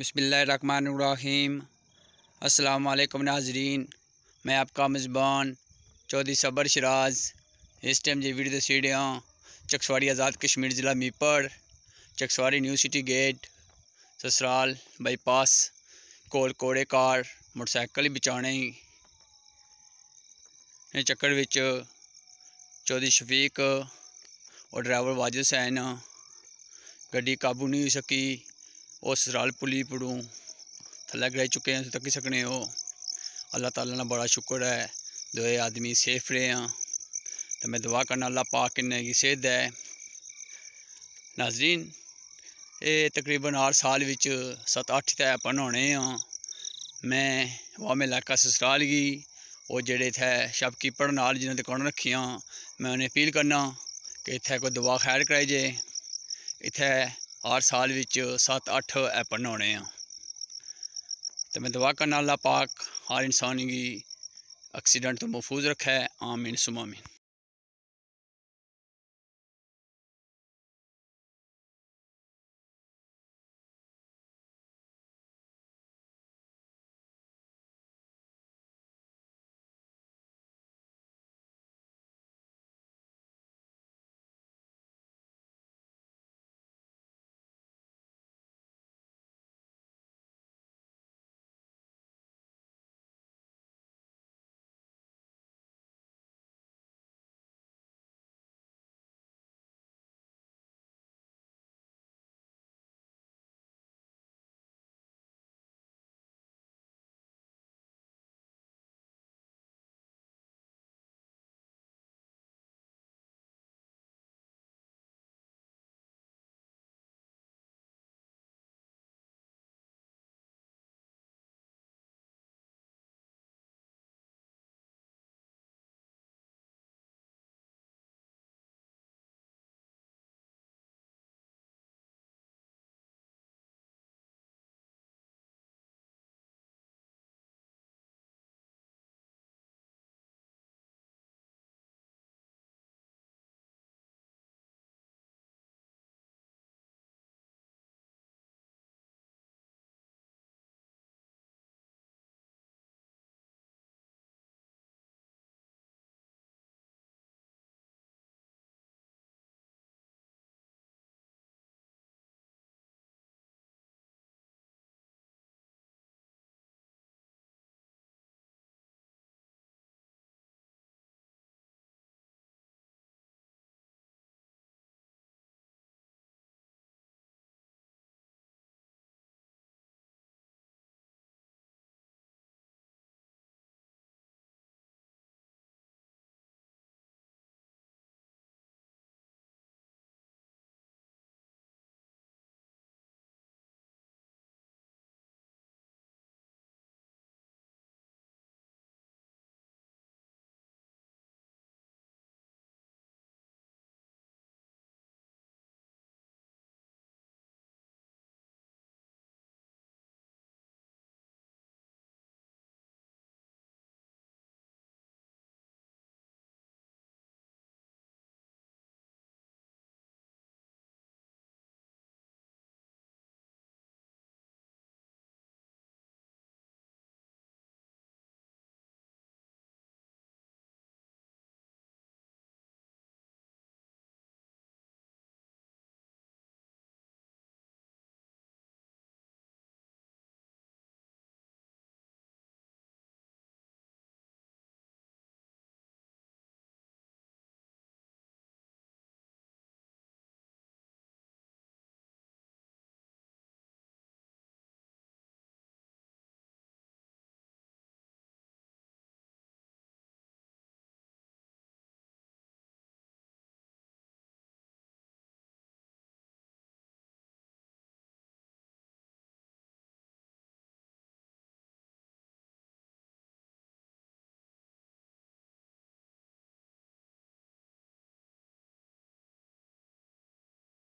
बसमीम अल्लाम नाजरीन मैं आपका मेज़बान चौधरी सबर शराज इस टाइम जी वीडियो हाँ चकसवाड़ी आज़ाद कश्मीर ज़िला Mirpur Chakswari new city gate ससुराल बाईपास कोल कोड़े कार मोटरसाइकिल बचाने चक्कर बच्च चौधरी शफीक और ड्राइवर वाजिद हुसैन गड्डी काबू नहीं हो सकी ਉਹ ਸਰਾਲ पुली ਪੜੂ थले ਗਏ चुके हैं ਤੱਕ ਸਕਣੇ ਹੋ अल्लाह ताला ना बड़ा शुक्र है दो आदमी सेफ रहे हैं तो मैं दुआ करना अल्लाह पाक इन्हें की सेहत है नाजरीन ये तकरीबन हर साल विच सत अट्ठ तय अपन होने मैं वामे इलाका ससुराल गी और जेडे इतने शबकी पढ़ने आल जिन्हें दुकान रखियाँ मैं उन्हें अपील करना कि इतने कोई दवा खैर कराई जाए इतने हर साल विच सत्त अट्ठ ऐपन होने तो मैं दवा करना अल्लाह पाक हर इंसान की एक्सीडेंट तो महफूज रखे है आमीन सुमामीन